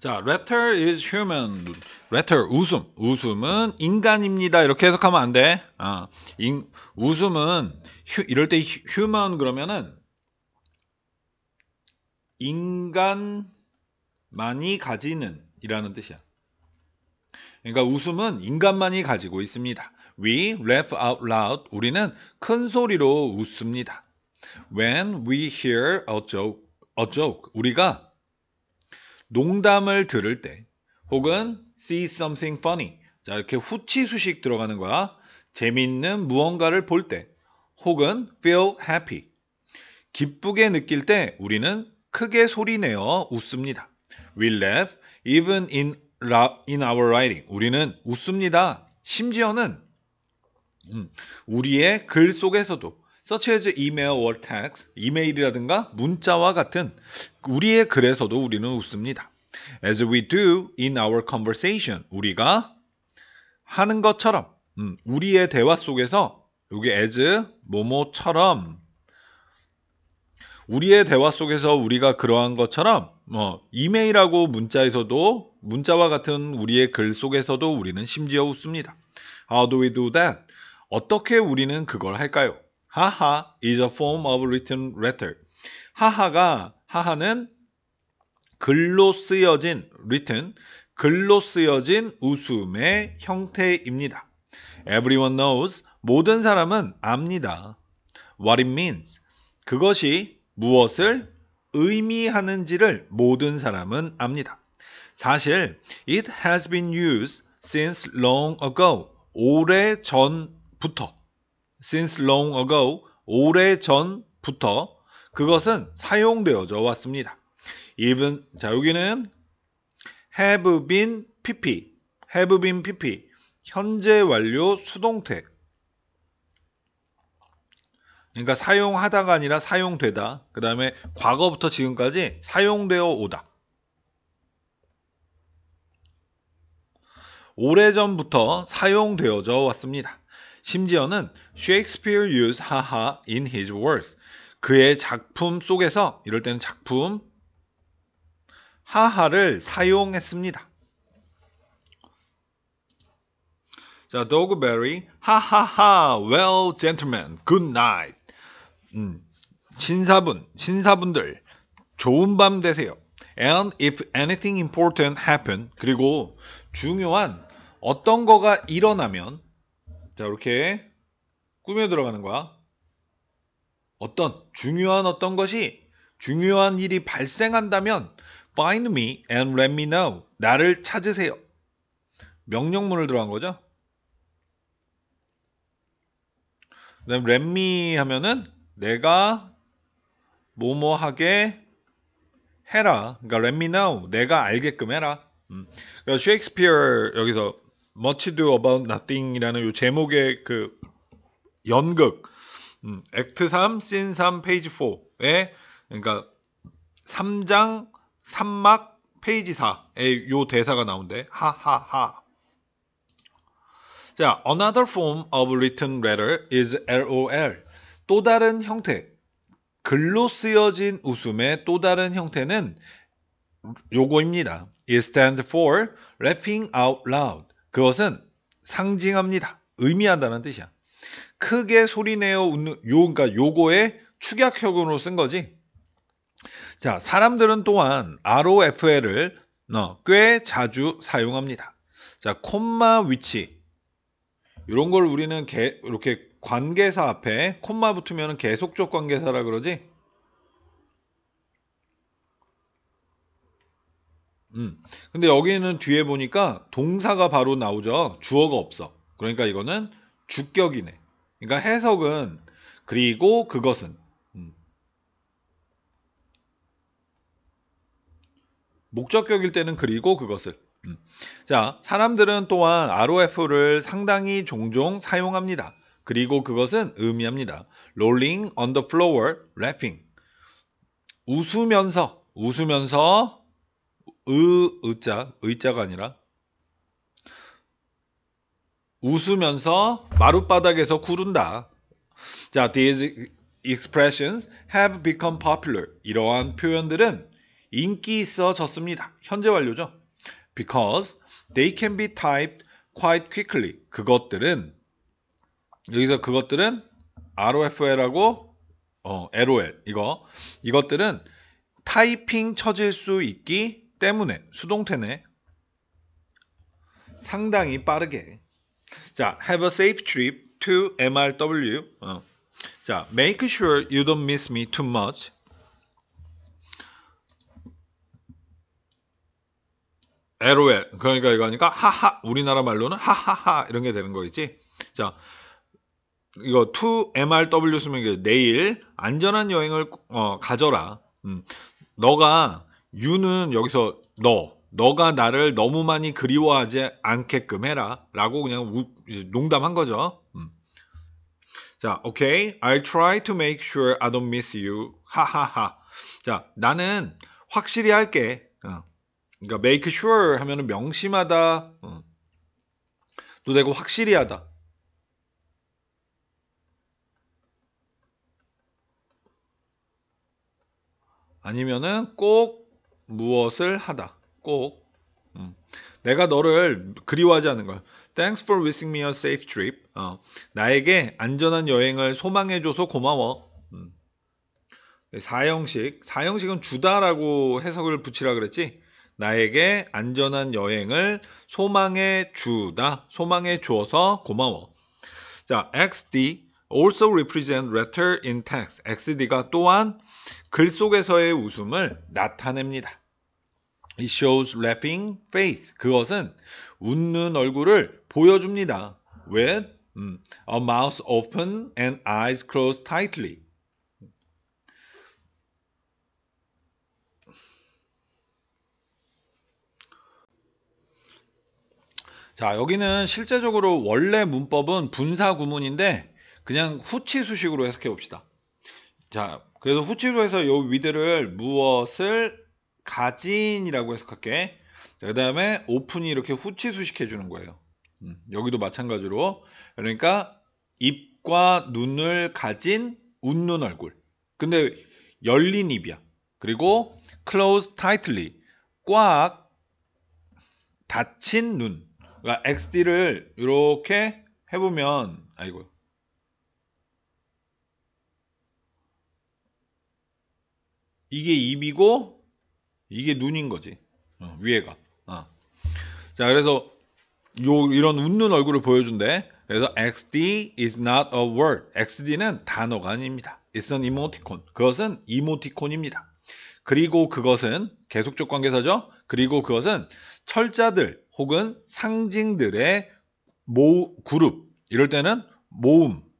자, letter is human. letter 웃음. 웃음은 인간입니다. 이렇게 해석하면 안 돼. 아, 인, 웃음은 휴, 이럴 때 human 그러면은 인간만이 가지는 이라는 뜻이야. 그러니까 웃음은 인간만이 가지고 있습니다. We laugh out loud. 우리는 큰 소리로 웃습니다. When we hear a joke, a joke. 우리가 농담을 들을 때 혹은 see something funny 자 이렇게 후치수식 들어가는 거야 재밌는 무언가를 볼 때 혹은 feel happy 기쁘게 느낄 때 우리는 크게 소리내어 웃습니다. We laugh even in, in our writing. 우리는 웃습니다. 심지어는 음, 우리의 글 속에서도 서치 에즈 이메일 or text, 이메일이라든가 문자와 같은 우리의 글에서도 우리는 웃습니다. As we do in our conversation, 우리가 하는 것처럼 음, 우리의 대화 속에서 여기 as 뭐뭐처럼 우리의 대화 속에서 우리가 그러한 것처럼 어, 이메일하고 문자에서도 문자와 같은 우리의 글 속에서도 우리는 심지어 웃습니다. How do we do that? 어떻게 우리는 그걸 할까요? 하하 is a form of written letter. 하하가 하하는 글로 쓰여진 written 글로 쓰여진 웃음의 형태입니다. Everyone knows 모든 사람은 압니다. What it means 그것이 무엇을 의미하는지를 모든 사람은 압니다. 사실 it has been used since long ago 오래 전부터 since long ago, 오래 전부터 그것은 사용되어져 왔습니다. even 자 여기는 have been pp have been pp 현재 완료 수동태 그러니까 사용하다가 아니라 사용되다 그 다음에 과거부터 지금까지 사용되어 오다 오래전부터 사용되어져 왔습니다. 심지어는 Shakespeare used 하하 in his works. 그의 작품 속에서 이럴 때는 작품 하하를 사용했습니다. 자, Doug Berry, 하하하 well gentlemen good night. 음, 신사분, 신사분들 좋은 밤 되세요. And if anything important happen 그리고 중요한 어떤 거가 일어나면 자 이렇게 꾸며 들어가는 거야. 어떤 중요한 어떤 것이 중요한 일이 발생한다면 find me and let me know 나를 찾으세요. 명령문을 들어간 거죠. 그다음 let me 하면은 내가 뭐뭐하게 해라. 그러니까 let me know 내가 알게끔 해라. 음. 그러니까 셰익스피어 여기서 Much Do About Nothing이라는 요 제목의 그 연극 음, 액트 3, 씬 3, 페이지 4에 그러니까 3장 3막 페이지 4에 요 대사가 나온대. 하하하. 자, another form of written letter is LOL. 또 다른 형태. 글로 쓰여진 웃음의 또 다른 형태는 요거입니다. It stands for laughing out loud. 그것은 상징합니다. 의미한다는 뜻이야. 크게 소리내어 웃는 요 그러니까 요거의 축약형으로 쓴 거지. 자, 사람들은 또한 ROFL을 어, 꽤 자주 사용합니다. 자, 콤마 위치. 이런 걸 우리는 개, 이렇게 관계사 앞에 콤마 붙으면 계속적 관계사라 그러지. 음. 근데 여기는 뒤에 보니까 동사가 바로 나오죠. 주어가 없어. 그러니까 이거는 주격이네. 그러니까 해석은 그리고 그것은 음. 목적격일 때는 그리고 그것을 음. 자 사람들은 또한 ROF를 상당히 종종 사용합니다. 그리고 그것은 의미합니다. rolling on the floor, laughing 웃으면서 웃으면서 으, 으자, 의자가 아니라 웃으면서 마룻바닥에서 구른다. 자, these expressions have become popular. 이러한 표현들은 인기 있어졌습니다. 현재 완료죠. Because they can be typed quite quickly. 그것들은 여기서 그것들은 ROFL하고 어, LOL 이거 이것들은 타이핑 쳐질 수 있기 때문에 수동태네 상당히 빠르게 자 have a safe trip to MRW 어. 자 make sure you don't miss me too much LOL 그러니까 이거 하니까 하하 우리나라 말로는 하하하 이런 게 되는 거겠지 자 이거 to MRW 쓰면 내일 안전한 여행을 어, 가져라 음. 너가 유는 여기서 너, 너가 나를 너무 많이 그리워하지 않게끔 해라. 라고 그냥 우, 농담한 거죠. 음. 자, 오케이. Okay. I'll try to make sure I don't miss you. 하하하. 자, 나는 확실히 할게. 어. 그러니까 make sure 하면 명심하다. 어. 또 되고 확실히 하다. 아니면은 꼭 무엇을 하다. 꼭 음. 내가 너를 그리워하지 않는 걸. Thanks for wishing me a safe trip. 어. 나에게 안전한 여행을 소망해줘서 고마워. 음. 네, 사형식. 사형식은 주다라고 해석을 붙이라 그랬지. 나에게 안전한 여행을 소망해 주다. 소망해 주어서 고마워. 자, XD also represent letter in text. XD가 또한 글 속에서의 웃음을 나타냅니다. It shows laughing face. 그것은 웃는 얼굴을 보여줍니다. With 음, a mouth open and eyes closed tightly. 자, 여기는 실제적으로 원래 문법은 분사 구문인데 그냥 후치 수식으로 해석해 봅시다. 자, 그래서 후치로 해서 요 위드를 무엇을 가진이라고 해석할게. 그 다음에 오픈이 이렇게 후치수식 해주는 거예요. 음, 여기도 마찬가지로 그러니까 입과 눈을 가진 웃는 얼굴. 근데 열린 입이야. 그리고 close tightly 꽉 닫힌 눈. 그러니까 XD를 이렇게 해보면 아이고 이게 입이고 이게 눈인 거지. 어, 위에가. 어. 자, 그래서 요 이런 웃는 얼굴을 보여준대. 그래서 XD is not a word. XD는 단어가 아닙니다. It's an emoticon. 그것은 이모티콘입니다. 그리고 그것은 계속적 관계사죠. 그리고 그것은 철자들 혹은 상징들의 모 그룹. 이럴 때는 모음입니다.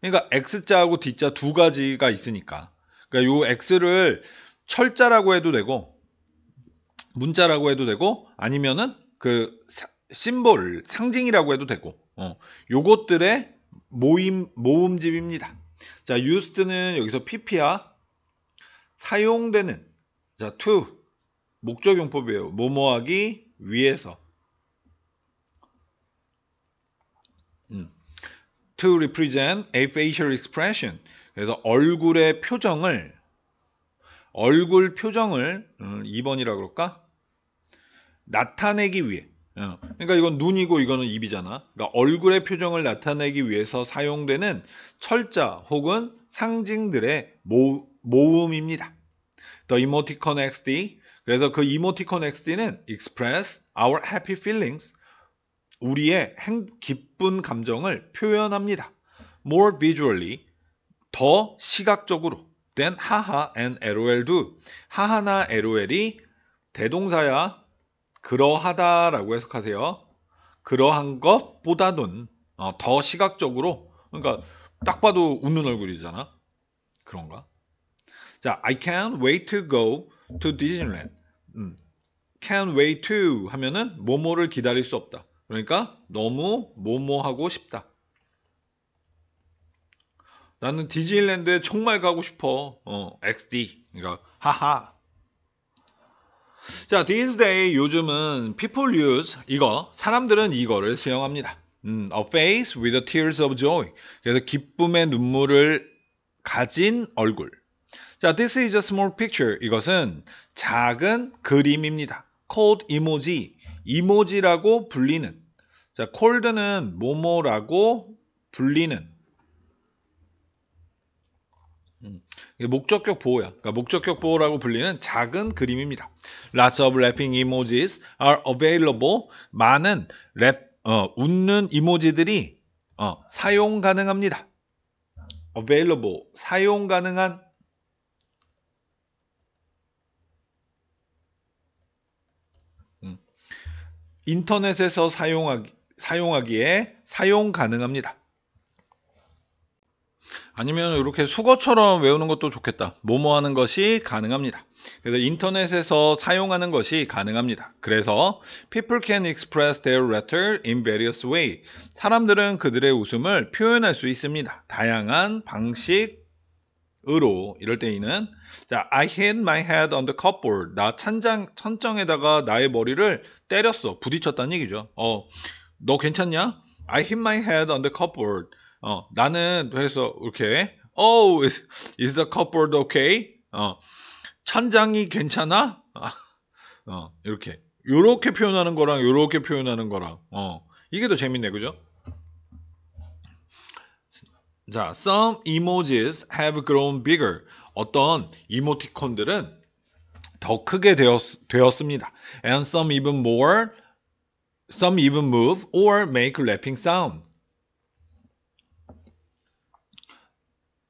그러니까 X자하고 D자 두 가지가 있으니까 그러니까 요 x를 철자라고 해도 되고 문자라고 해도 되고 아니면은 그 심볼 상징이라고 해도 되고 어, 요것들의 모임 모음집입니다. 자, used는 여기서 pp야 사용되는 자, to 목적 용법이에요. 뭐뭐하기 위해서 음. to represent a facial expression 그래서 얼굴의 표정을 얼굴 표정을 음, 2번이라 고 그럴까? 나타내기 위해. 어, 그러니까 이건 눈이고 이거는 입이잖아. 그러니까 얼굴의 표정을 나타내기 위해서 사용되는 철자 혹은 상징들의 모, 모음입니다. The emoticon XD. 그래서 그 이모티콘 XD는 express our happy feelings. 우리의 행, 기쁜 감정을 표현합니다. more visually 더 시각적으로 then 하하 and lol도 하하나 lol이 대동사야 그러하다라고 해석하세요. 그러한 것보다는 어, 더 시각적으로 그러니까 딱 봐도 웃는 얼굴이잖아. 그런가? 자, I can't wait to go to Disneyland. 음, can't wait to 하면은 뭐뭐를 기다릴 수 없다. 그러니까 너무 뭐뭐 하고 싶다. 나는 디즈니랜드에 정말 가고 싶어. 어, XD. 그러니까 하하. 자, these days 요즘은 people use 이거 사람들은 이거를 사용합니다. 음, a face with tears of joy. 그래서 기쁨의 눈물을 가진 얼굴. 자, this is a small picture. 이것은 작은 그림입니다. cold emoji. 이모지라고 불리는. 자, cold는 모모라고 불리는 음, 목적격 보호야. 그러니까 목적격 보호라고 불리는 작은 그림입니다. Lots of laughing emojis are available. 많은 랩, 어, 웃는 이모지들이 어, 사용 가능합니다. available 사용 가능한 음, 인터넷에서 사용하기, 사용하기에 사용 가능합니다. 아니면 이렇게 수거처럼 외우는 것도 좋겠다. 뭐뭐 하는 것이 가능합니다. 그래서 인터넷에서 사용하는 것이 가능합니다. 그래서 people can express their laughter in various way. 사람들은 그들의 웃음을 표현할 수 있습니다. 다양한 방식으로 이럴 때에는 자, I hit my head on the cupboard. 나 천장 천장에다가 나의 머리를 때렸어. 부딪혔다는 얘기죠. 어. 너 괜찮냐? I hit my head on the cupboard. 어, 나는 그래서 이렇게 Oh, is the cupboard okay? 어, 천장이 괜찮아? 어, 이렇게 요렇게 표현하는 거랑 요렇게 표현하는 거랑 어, 이게 더 재밌네, 그죠? 자, some emojis have grown bigger. 어떤 이모티콘들은 더 크게 되었, 되었습니다. And some even more, some even move or make lapping sound.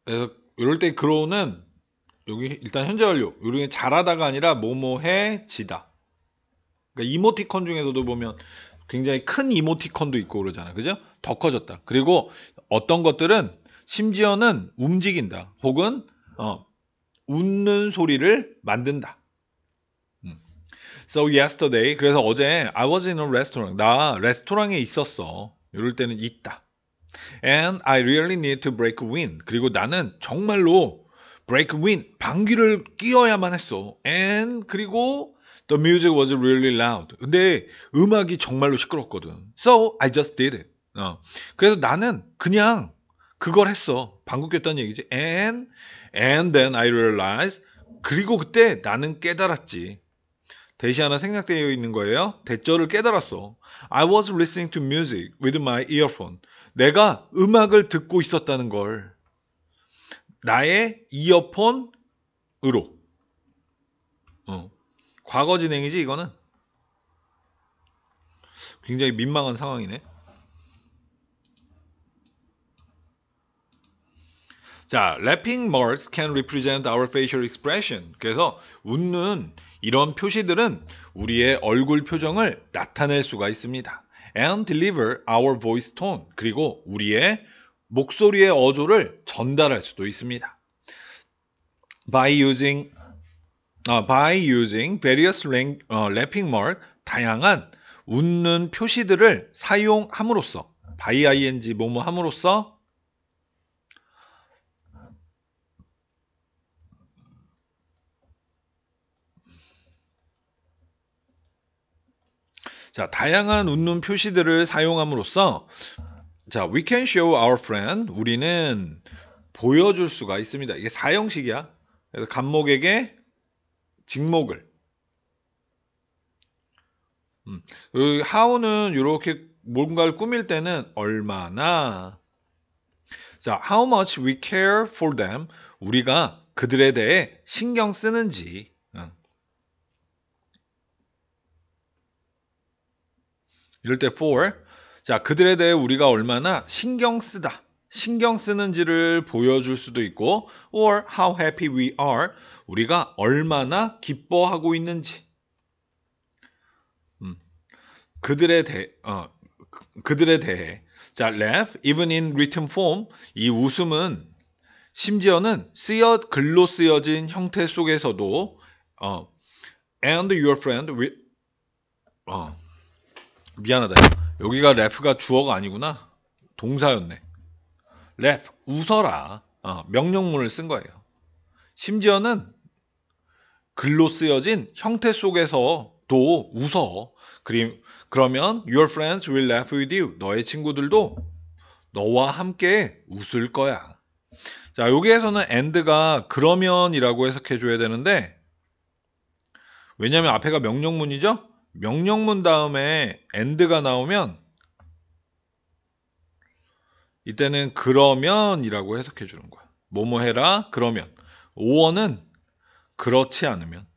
그래서 이럴 때 그로우는 여기 일단 현재 완료 요게 잘하다가 아니라 뭐뭐해 지다 그러니까 이모티콘 중에서도 보면 굉장히 큰 이모티콘도 있고 그러잖아 그죠 더 커졌다 그리고 어떤 것들은 심지어는 움직인다 혹은 어, 웃는 소리를 만든다 음. So yesterday 그래서 어제 I was in a restaurant 나 레스토랑에 있었어 이럴 때는 있다 And I really need to break wind. 그리고 나는 정말로 break wind 방귀를 끼어야만 했어. And 그리고 The music was really loud. 근데 음악이 정말로 시끄럽거든. So I just did it. 어. 그래서 나는 그냥 그걸 했어. 방귀 꼈다는 얘기지. And and then I realized. 그리고 그때 나는 깨달았지. 대시 하나 생략되어 있는 거예요. 대절을 깨달았어. I was listening to music with my earphone. 내가 음악을 듣고 있었다는 걸. 나의 이어폰으로. 어. 과거 진행이지 이거는. 굉장히 민망한 상황이네. 자, l a p p i n g marks can represent our facial expression. 그래서 웃는 이런 표시들은 우리의 얼굴 표정을 나타낼 수가 있습니다. and deliver our voice tone 그리고 우리의 목소리의 어조를 전달할 수도 있습니다. by using uh, by using various lang, uh, lapping mark 다양한 웃는 표시들을 사용함으로써 by ing 뭐뭐 함으로써 자, 다양한 웃는 표시들을 사용함으로써 자, we can show our friend 우리는 보여줄 수가 있습니다. 이게 사형식이야. 그래서 감목에게 직목을 음, 그 하우는 이렇게 뭔가를 꾸밀 때는 얼마나 자, how much we care for them 우리가 그들에 대해 신경 쓰는지 이럴 때 for. 자, 그들에 대해 우리가 얼마나 신경 쓰다, 신경 쓰는지를 보여줄 수도 있고, or how happy we are, 우리가 얼마나 기뻐하고 있는지. 음, 그들에 대해, 어, 그, 그들에 대해. 자, laugh, even in written form, 이 웃음은 심지어는 쓰여 글로 쓰여진 형태 속에서도 어, and your friend with 어, 미안하다. 여기가 레프가 주어가 아니구나. 동사였네. 랩 웃어라. 어, 명령문을 쓴 거예요. 심지어는 글로 쓰여진 형태 속에서도 웃어. 그림, 그러면 your friends will laugh with you. 너의 친구들도 너와 함께 웃을 거야. 자, 여기에서는 and가 그러면이라고 해석해 줘야 되는데 왜냐면 앞에가 명령문이죠? 명령문 다음에 end가 나오면 이때는 그러면이라고 해석해 주는 거야. 뭐뭐 해라 그러면. 5원은 그렇지 않으면.